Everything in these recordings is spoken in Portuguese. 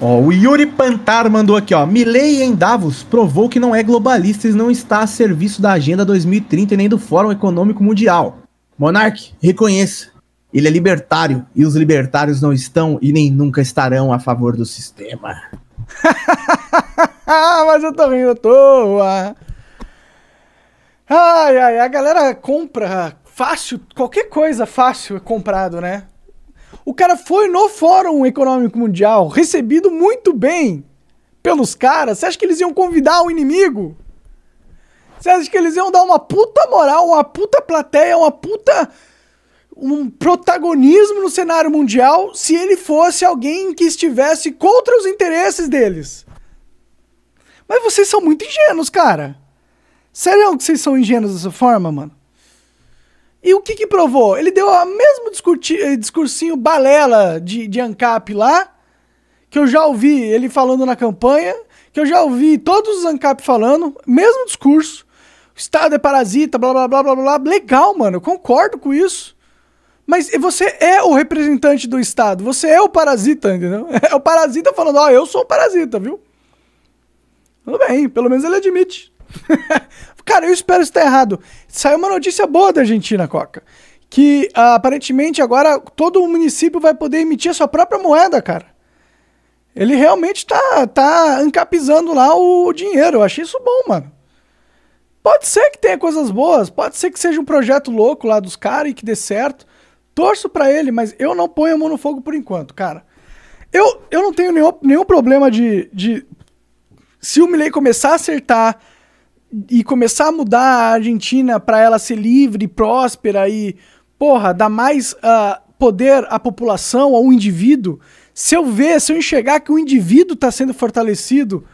Ó, o Yuri Pantar mandou aqui, ó. Milley em Davos provou que não é globalista e não está a serviço da Agenda 2030 e nem do Fórum Econômico Mundial. Monarque, reconheça. Ele é libertário e os libertários não estão e nem nunca estarão a favor do sistema. Mas eu tô rindo à toa. Ai, ai, a galera compra fácil, qualquer coisa fácil é comprado, né? O cara foi no Fórum Econômico Mundial, recebido muito bem pelos caras. Você acha que eles iam convidar o um inimigo? Você acha que eles iam dar uma puta moral, uma puta plateia, uma puta. um protagonismo no cenário mundial se ele fosse alguém que estivesse contra os interesses deles? Mas vocês são muito ingênuos, cara. Sério que vocês são ingênuos dessa forma, mano? E o que que provou? Ele deu o mesmo eh, discursinho balela de, de ANCAP lá, que eu já ouvi ele falando na campanha, que eu já ouvi todos os ANCAP falando, mesmo discurso. O Estado é parasita, blá, blá, blá, blá, blá. Legal, mano, eu concordo com isso. Mas você é o representante do Estado, você é o parasita, entendeu? É o parasita falando, ó, oh, eu sou o parasita, viu? Tudo bem, pelo menos ele admite. Cara, eu espero estar tá errado. Saiu uma notícia boa da Argentina, Coca. Que ah, aparentemente agora todo o município vai poder emitir a sua própria moeda, cara. Ele realmente está tá encapizando lá o dinheiro. Eu achei isso bom, mano. Pode ser que tenha coisas boas, pode ser que seja um projeto louco lá dos caras e que dê certo. Torço para ele, mas eu não ponho a mão no fogo por enquanto, cara. Eu, eu não tenho nenhum, nenhum problema de, de. Se o Milley começar a acertar e começar a mudar a Argentina para ela ser livre, próspera e, porra, dar mais uh, poder à população, ao indivíduo, se eu ver, se eu enxergar que o indivíduo está sendo fortalecido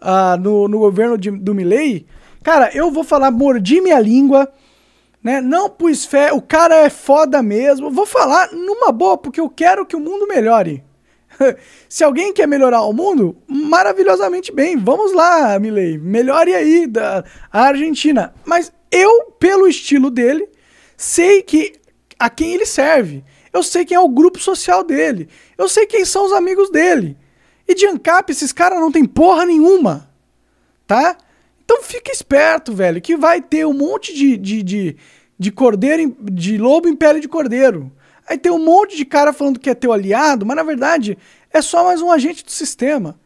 uh, no, no, governo de, do Milley, cara, eu vou falar, mordi minha língua, né? Não pus fé, o cara é foda mesmo. Vou falar numa boa, porque eu quero que o mundo melhore. Se alguém quer melhorar o mundo, maravilhosamente bem. Vamos lá, Milley. Melhore aí da a Argentina. Mas eu, pelo estilo dele, sei que a quem ele serve. Eu sei quem é o grupo social dele. Eu sei quem são os amigos dele. E de ANCAP, esses caras não tem porra nenhuma. Tá? Então fica esperto, velho, que vai ter um monte de, de, de, de cordeiro, de lobo em pele de cordeiro. Aí tem um monte de cara falando que é teu aliado, mas na verdade é só mais um agente do sistema.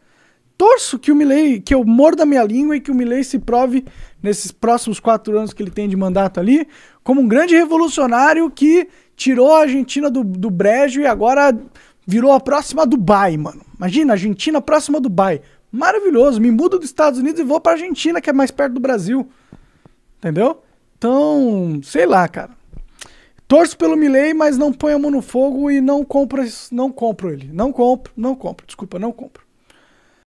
Torço que o Milley, que eu morda minha língua e que o Milley se prove nesses próximos quatro anos que ele tem de mandato ali, como um grande revolucionário que tirou a Argentina do, do brejo e agora virou a próxima Dubai, mano. Imagina, Argentina próxima Dubai. Maravilhoso, me mudo dos Estados Unidos e vou pra Argentina, que é mais perto do Brasil. Entendeu? Então, sei lá, cara. Torço pelo Milley, mas não ponho a mão no fogo e não compro, não compro ele. Não compro, não compro. Desculpa, não compro.